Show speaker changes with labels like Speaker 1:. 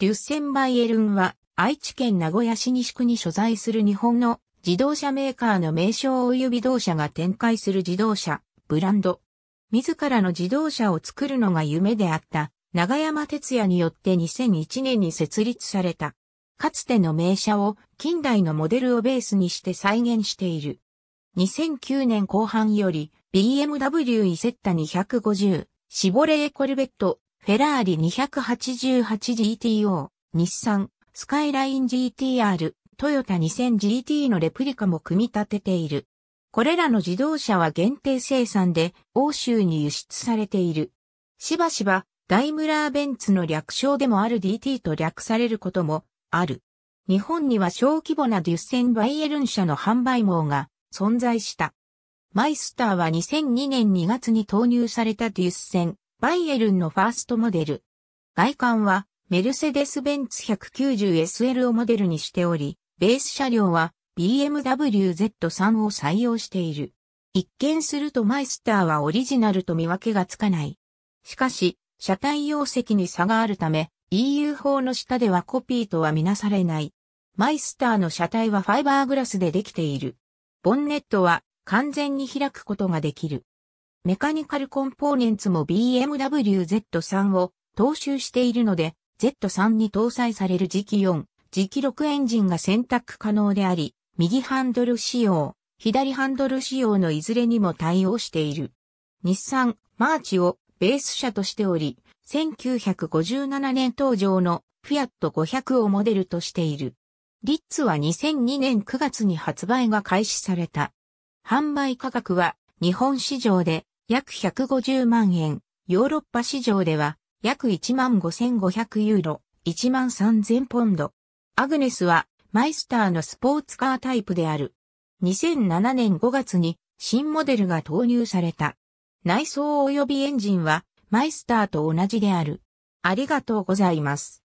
Speaker 1: リュッセンバイエルンは愛知県名古屋市西区に所在する日本の自動車メーカーの名称及び同社が展開する自動車、ブランド。自らの自動車を作るのが夢であった長山哲也によって2001年に設立された。かつての名車を近代のモデルをベースにして再現している。2009年後半より BMW イセッタ250、シボレーコルベットフェラーリ 288GTO、日産、スカイライン GTR、トヨタ 2000GT のレプリカも組み立てている。これらの自動車は限定生産で欧州に輸出されている。しばしば、ダイムラーベンツの略称でもある DT と略されることもある。日本には小規模なデュッセンバイエルン社の販売網が存在した。マイスターは2002年2月に投入されたデュッセンバイエルンのファーストモデル。外観は、メルセデス・ベンツ 190SL をモデルにしており、ベース車両は BMW Z3 を採用している。一見するとマイスターはオリジナルと見分けがつかない。しかし、車体容積に差があるため、EU 法の下ではコピーとはみなされない。マイスターの車体はファイバーグラスでできている。ボンネットは完全に開くことができる。メカニカルコンポーネンツも BMW Z3 を踏襲しているので、Z3 に搭載される磁気4、磁気6エンジンが選択可能であり、右ハンドル仕様、左ハンドル仕様のいずれにも対応している。日産、マーチをベース車としており、1957年登場のフィアット500をモデルとしている。リッツは2002年9月に発売が開始された。販売価格は日本市場で約150万円、ヨーロッパ市場では約15,500ユーロ、13,000ポンド。アグネスはマイスターのスポーツカータイプである。2007年5月に新モデルが投入された。内装及びエンジンはマイスターと同じである。ありがとうございます。